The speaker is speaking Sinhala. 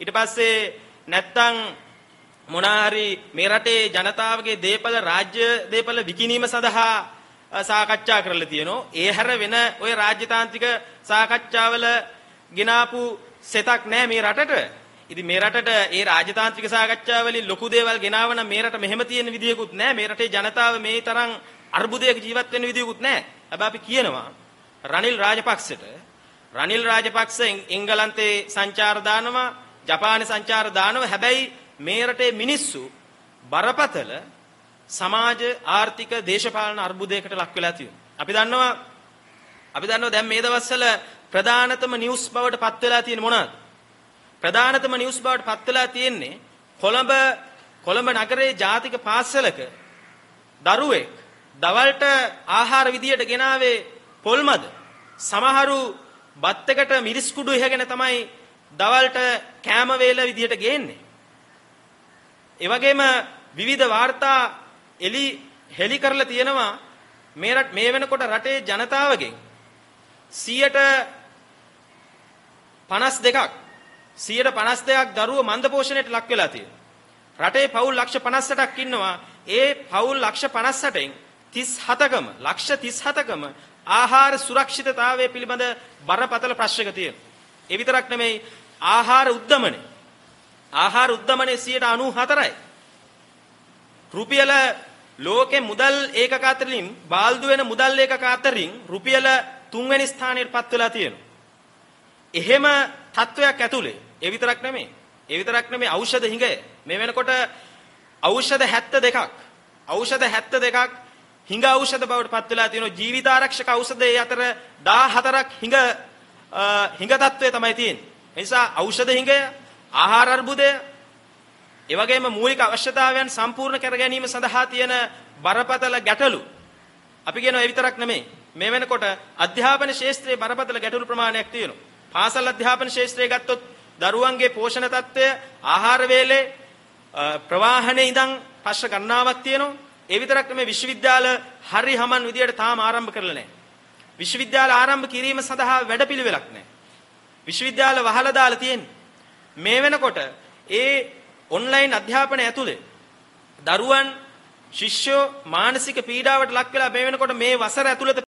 ඊට පස්සේ නැත්තම් මොනාහරි මේ රටේ ජනතාවගේ දේපල රාජ්‍ය දේපල විකිණීම සඳහා සාකච්ඡා කරලා තියෙනවා. ඒ හැර වෙන ওই රාජ්‍යතාන්ත්‍රික සාකච්ඡාවල ගෙනාපු සෙතක් නැහැ මේ රටට. ඉතින් මේ රටට ඒ රාජ්‍යතාන්ත්‍රික සාකච්ඡාවලින් ලොකු දේවල් ගෙනාව නම් මේ රට මෙහෙම තියෙන විදියකුත් නැහැ. මේ රටේ ජනතාව මේ තරම් අර්බුදයක ජීවත් වෙන විදියකුත් නැහැ. හැබැයි අපි කියනවා රනිල් රාජපක්ෂට රනිල් රාජපක්ෂ එංගලන්තේ සංචාර දානවා ජපානි සංචාර දානව හැබැයි මේ රටේ මිනිස්සු බරපතල සමාජ ආර්ථික දේශපාලන අර්බුදයකට ලක් වෙලා තියෙනවා. අපි දන්නවා අපි දන්නවා දැන් මේ දවස්වල ප්‍රධානතම නිවුස් බවට පත් වෙලා තියෙන්නේ මොනවාද? ප්‍රධානතම නිවුස් බවට පත් වෙලා තියෙන්නේ කොළඹ කොළඹ නගරයේ ජාතික පාසලක දරුවෙක් දවල්ට ආහාර විදියට ගෙනාවේ පොල්මද සමහරු බත් එකට මිරිස් කුඩු ඉහගෙන තමයි දවල්ට කෑම වේල විදිහට ගේන්නේ. ඒ වගේම විවිධ වාර්තා එලි හෙලි කරලා තියෙනවා මේ රට මේ වෙනකොට රටේ ජනතාවගෙන් 52ක් 52ක් දරුවෝ මන්ද පෝෂණයට ලක් වෙලා තියෙනවා. රටේ පවුල් ලක්ෂ 58ක් ඉන්නවා. ඒ පවුල් ලක්ෂ 58න් 37කම ලක්ෂ 37කම ආහාර සුරක්ෂිතතාවය පිළිබඳ බරපතල ප්‍රශ්නක තියෙනවා. ඒ විතරක් නෙමෙයි ආහාර උද්දමනේ. ආහාර උද්දමනේ 94යි. රුපියල ලෝකේ මුදල් ඒකක අතරින් බාල්දු වෙන මුදල් ඒකක අතරින් රුපියල 3 වෙනි ස්ථානයටපත් වෙලා තියෙනවා. එහෙම තත්වයක් ඇතුලේ ඒ විතරක් නෙමෙයි. ඒ විතරක් නෙමෙයි ඖෂධ හිඟය. මේ වෙනකොට ඖෂධ 72ක් ඖෂධ 72ක් හිඟ ඖෂධ බවට පත් වෙලා තියෙනවා. ජීවිත ආරක්ෂක ඖෂධ ඒ අතර 14ක් හිඟ හිඟ තත්වයේ තමයි තියෙන්නේ. නිසා ඖෂධ හිඟය, ආහාර අර්බුදය, ඒ වගේම මූලික අවශ්‍යතාවයන් සම්පූර්ණ කර ගැනීම සඳහා තියෙන බරපතල ගැටලු අපි කියනවා ඒ විතරක් නෙමෙයි මේ වෙනකොට අධ්‍යාපන ශාස්ත්‍රයේ බරපතල ගැටලු ප්‍රමාණයක් තියෙනවා පාසල් අධ්‍යාපන ශාස්ත්‍රයේ ගත්තොත් දරුවන්ගේ පෝෂණ తত্ত্বය ආහාර වේලේ ප්‍රවාහනයේ ඉඳන් පස්ස ගණනාවක් තියෙනවා ඒ විතරක් නෙමෙයි විශ්වවිද්‍යාල හරි හමන් විදියට තාම ආරම්භ කරලා නැහැ විශ්වවිද්‍යාල ආරම්භ කිරීම සඳහා වැඩපිළිවෙලක් නැහැ විශ්වවිද්‍යාල වහලා දාලා තියෙන්නේ මේ වෙනකොට ඒ ඔන්ලයින් අධ්‍යාපනය ඇතුලේ දරුවන් ශිෂ්‍යෝ මානසික පීඩාවට ලක් වෙලා මේ වෙනකොට මේ වසර ඇතුළත